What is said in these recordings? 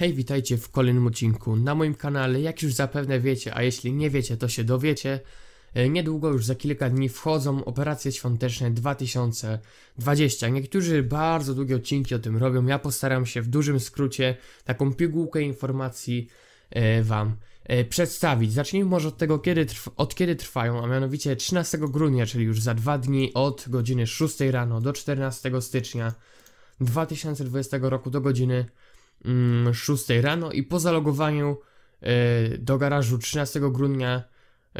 Hej, witajcie w kolejnym odcinku na moim kanale. Jak już zapewne wiecie, a jeśli nie wiecie, to się dowiecie. E, niedługo już za kilka dni wchodzą operacje świąteczne 2020. Niektórzy bardzo długie odcinki o tym robią. Ja postaram się w dużym skrócie taką pigułkę informacji e, Wam e, przedstawić. Zacznijmy może od tego, kiedy od kiedy trwają, a mianowicie 13 grudnia, czyli już za dwa dni od godziny 6 rano do 14 stycznia 2020 roku do godziny 6 mm, rano i po zalogowaniu e, do garażu 13 grudnia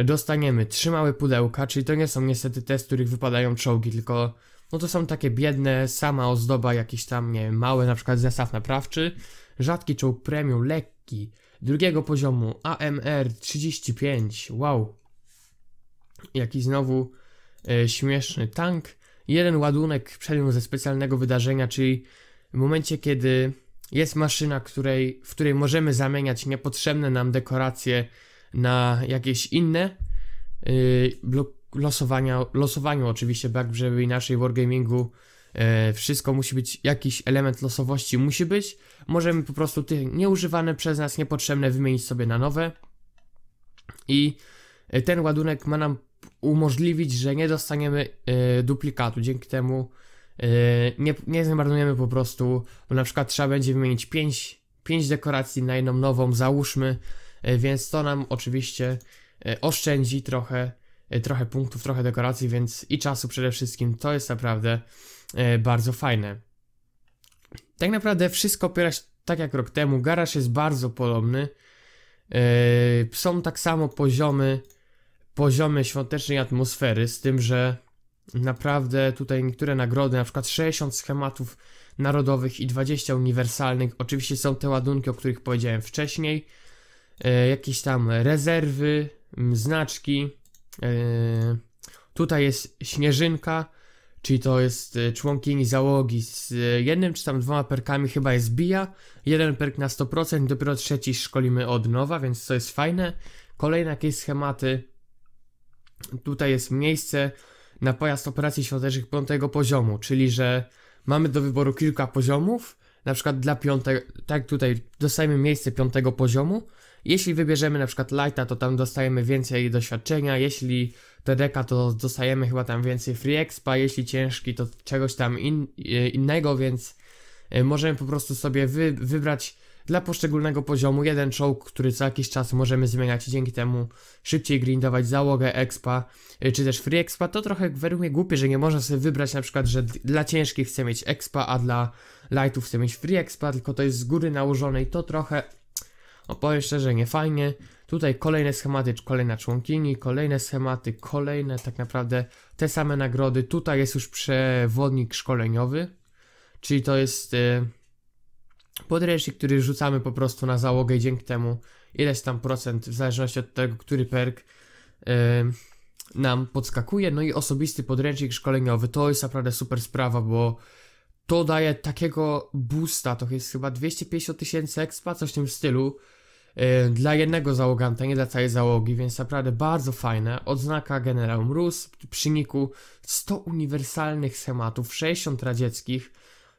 dostaniemy trzy małe pudełka, czyli to nie są niestety te, z których wypadają czołgi, tylko no to są takie biedne, sama ozdoba, jakiś tam, nie wiem, mały na przykład zestaw naprawczy, rzadki czołg premium, lekki, drugiego poziomu, AMR 35, wow, jakiś znowu e, śmieszny tank, jeden ładunek przedmiot ze specjalnego wydarzenia, czyli w momencie, kiedy jest maszyna, której, w której możemy zamieniać niepotrzebne nam dekoracje na jakieś inne. Yy, losowania, losowaniu oczywiście, bo jak żeby inaczej Wargamingu yy, wszystko musi być, jakiś element losowości musi być. Możemy po prostu te nieużywane przez nas, niepotrzebne wymienić sobie na nowe. I e, ten ładunek ma nam umożliwić, że nie dostaniemy yy, duplikatu. Dzięki temu Yy, nie, nie zmarnujemy po prostu, bo na przykład trzeba będzie wymienić 5, 5 dekoracji na jedną nową, załóżmy, yy, więc to nam oczywiście yy, oszczędzi trochę, trochę punktów, trochę dekoracji, więc i czasu przede wszystkim, to jest naprawdę bardzo fajne. Tak naprawdę wszystko opiera się tak jak rok temu, garaż jest bardzo podobny, są tak samo poziomy, poziomy świątecznej atmosfery, z tym, że naprawdę tutaj niektóre nagrody, na przykład 60 schematów narodowych i 20 uniwersalnych. Oczywiście są te ładunki, o których powiedziałem wcześniej. E, jakieś tam rezerwy, znaczki. E, tutaj jest śnieżynka, czyli to jest e, członkini załogi z e, jednym czy tam dwoma perkami chyba jest bija. Jeden perk na 100%, dopiero trzeci szkolimy od nowa, więc to jest fajne. Kolejne jakieś schematy. Tutaj jest miejsce, na pojazd operacji świątecznych piątego poziomu, czyli że mamy do wyboru kilka poziomów, na przykład dla piątego, tak tutaj dostajemy miejsce piątego poziomu, jeśli wybierzemy na przykład Lighta, to tam dostajemy więcej doświadczenia, jeśli TDK to dostajemy chyba tam więcej free expa, jeśli ciężki to czegoś tam in, e, innego, więc e, możemy po prostu sobie wy, wybrać dla poszczególnego poziomu jeden czołg, który co jakiś czas możemy zmieniać i dzięki temu szybciej grindować załogę, expa y, czy też free expa, to trochę według mnie głupie, że nie można sobie wybrać na przykład, że dla ciężkich chce mieć expa, a dla lightów chce mieć free expa, tylko to jest z góry nałożone i to trochę, o no powiem szczerze, nie fajnie. Tutaj kolejne schematy, kolejna członkini, kolejne schematy, kolejne tak naprawdę te same nagrody. Tutaj jest już przewodnik szkoleniowy, czyli to jest... Yy, podręcznik, który rzucamy po prostu na załogę i dzięki temu ileś tam procent, w zależności od tego, który perk yy, nam podskakuje. No i osobisty podręcznik szkoleniowy to jest naprawdę super sprawa, bo to daje takiego boosta, to jest chyba 250 tysięcy expa, coś w tym stylu, dla jednego załoganta, nie dla całej załogi, więc naprawdę bardzo fajne. Odznaka Generał Mróz, przyniku 100 uniwersalnych schematów, 60 radzieckich,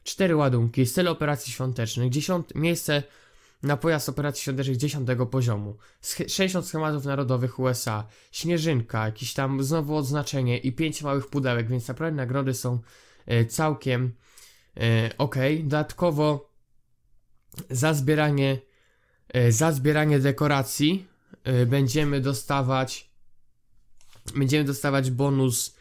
cztery ładunki z operacji świątecznych, 10 miejsce na pojazd operacji świątecznych 10 poziomu, 60 schematów narodowych USA, śnieżynka, jakieś tam znowu odznaczenie i 5 małych pudełek, więc naprawdę nagrody są e, całkiem e, ok. Dodatkowo za zbieranie, e, za zbieranie dekoracji będziemy dostawać będziemy dostawać bonus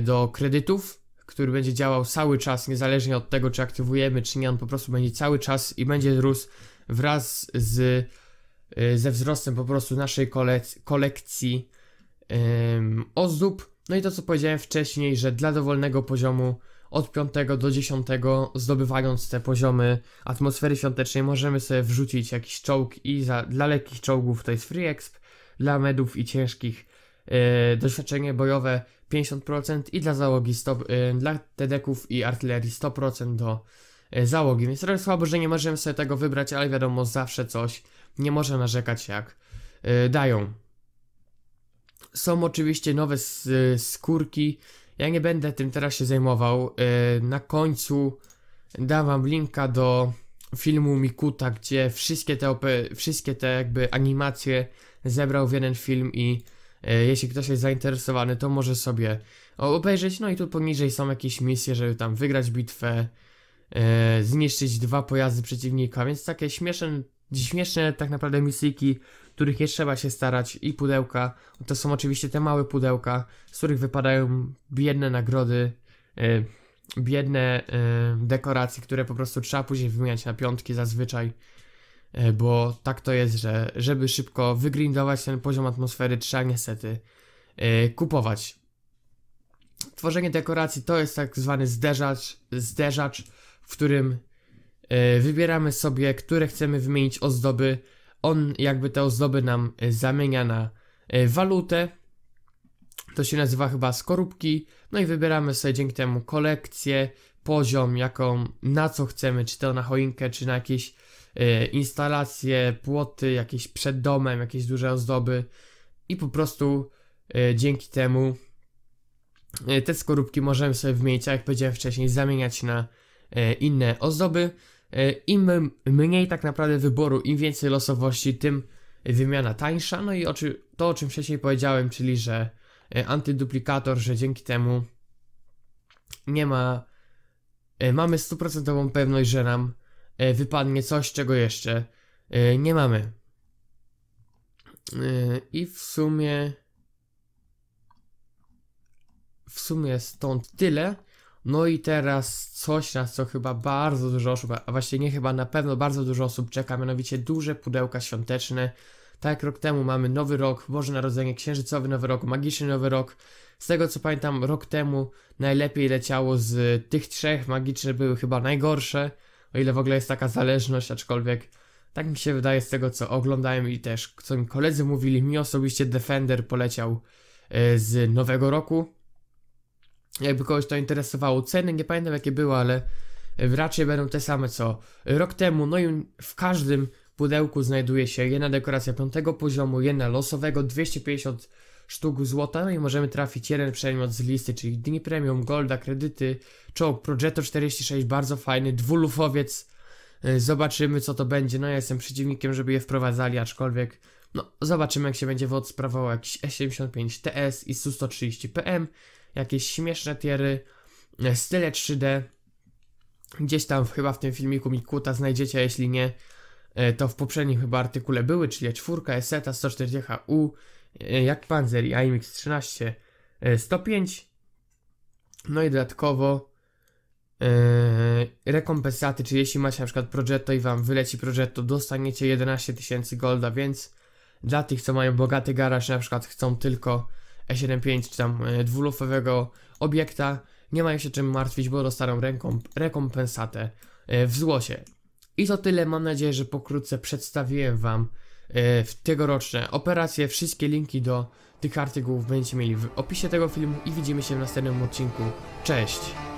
do kredytów który będzie działał cały czas, niezależnie od tego, czy aktywujemy, czy nie, on po prostu będzie cały czas i będzie rósł wraz z, y, ze wzrostem po prostu naszej kolekcji um, ozdób. No i to, co powiedziałem wcześniej, że dla dowolnego poziomu od 5 do 10, zdobywając te poziomy atmosfery świątecznej, możemy sobie wrzucić jakiś czołg i za, dla lekkich czołgów to jest free exp, dla medów i ciężkich E, doświadczenie bojowe 50% i dla załogi 100, e, dla tedeków i artylerii 100% do e, załogi. Więc trochę słabo, że nie możemy sobie tego wybrać, ale wiadomo, zawsze coś nie można narzekać jak dają. Są oczywiście nowe skórki. Ja nie będę tym teraz się zajmował. Na końcu dam wam linka do filmu Mikuta, gdzie wszystkie te, wszystkie te jakby animacje zebrał w jeden film i E, jeśli ktoś jest zainteresowany, to może sobie obejrzeć. No i tu poniżej są jakieś misje, żeby tam wygrać bitwę, e, zniszczyć dwa pojazdy przeciwnika, więc takie śmieszne, śmieszne tak naprawdę misyjki, których nie trzeba się starać i pudełka. To są oczywiście te małe pudełka, z których wypadają biedne nagrody, e, biedne dekoracje, które po prostu trzeba później wymieniać na piątki zazwyczaj. E, bo tak to jest, że żeby szybko wygrindować ten poziom atmosfery, trzeba niestety e, kupować. Tworzenie dekoracji to jest tak zwany zderzacz, zderzacz w którym e, wybieramy sobie, które chcemy wymienić ozdoby. On jakby te ozdoby nam zamienia na walutę. To się nazywa chyba skorupki. No i wybieramy sobie dzięki temu kolekcję, poziom, jaką, na co chcemy, czy to na choinkę, czy na jakieś Y, instalacje, płoty, jakieś przed domem, jakieś duże ozdoby i po prostu y, dzięki temu y, te skorupki możemy sobie wymienić, tak jak powiedziałem wcześniej, zamieniać na inne ozdoby. Im mniej tak naprawdę wyboru, im więcej losowości, tym wymiana tańsza. No i to, o czym wcześniej powiedziałem, czyli że antyduplikator, że dzięki temu nie ma, mamy stuprocentową pewność, że nam E, wypadnie coś, czego jeszcze e, nie mamy. E, I w sumie. W sumie stąd tyle. No i teraz coś, na co chyba bardzo dużo osób, a właśnie nie chyba, na pewno bardzo dużo osób czeka, mianowicie duże pudełka świąteczne. Tak jak rok temu mamy Nowy Rok, Boże Narodzenie, Księżycowy Nowy Rok, Magiczny Nowy Rok. Z tego co pamiętam, rok temu najlepiej leciało z tych trzech, magiczne były chyba najgorsze o ile w ogóle jest taka zależność, aczkolwiek tak mi się wydaje z tego, co oglądałem i też co mi koledzy mówili, mi osobiście Defender poleciał e, z nowego roku. Jakby kogoś to interesowało, ceny nie pamiętam jakie były, ale e, raczej będą te same co rok temu. No i w każdym pudełku znajduje się jedna dekoracja piątego poziomu, jedna losowego, 250 sztuk złota, no i możemy trafić jeden przedmiot z listy, czyli dni premium, golda, kredyty, czołg, progetto 46, bardzo fajny, dwulufowiec, y, zobaczymy co to będzie, no ja jestem przeciwnikiem, żeby je wprowadzali, aczkolwiek no zobaczymy jak się będzie wod sprawował jakiś E75 TS i SU-130 PM, jakieś śmieszne tiery, y, style 3D, gdzieś tam chyba w tym filmiku Mikuta znajdziecie, jeśli nie, y, to w poprzednim chyba artykule były, czyli czwórka, eseta, 140 HU, E, jak Panzer i AMX 13 105. No i dodatkowo e, rekompensaty, czyli jeśli macie na przykład Progetto i wam wyleci Progetto, dostaniecie 11 tysięcy golda, więc dla tych, co mają bogaty garaż, na przykład chcą tylko E75 czy tam e, dwulufowego obiekta, nie mają się czym martwić, bo dostaną rekompensatę w złocie. I to tyle, mam nadzieję, że pokrótce przedstawiłem wam w tegoroczne operacje, wszystkie linki do tych artykułów będziecie mieli w opisie tego filmu i widzimy się w następnym odcinku. Cześć!